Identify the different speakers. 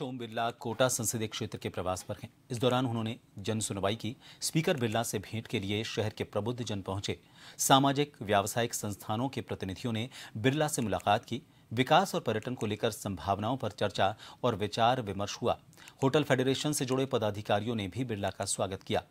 Speaker 1: अध्यक्ष ओम बिरला कोटा संसदीय क्षेत्र के प्रवास पर हैं इस दौरान उन्होंने जन सुनवाई की स्पीकर बिरला से भेंट के लिए शहर के प्रबुद्ध जन पहुंचे सामाजिक व्यावसायिक संस्थानों के प्रतिनिधियों ने बिरला से मुलाकात की विकास और पर्यटन को लेकर संभावनाओं पर चर्चा और विचार विमर्श हुआ होटल फेडरेशन से जुड़े पदाधिकारियों ने भी बिरला का स्वागत किया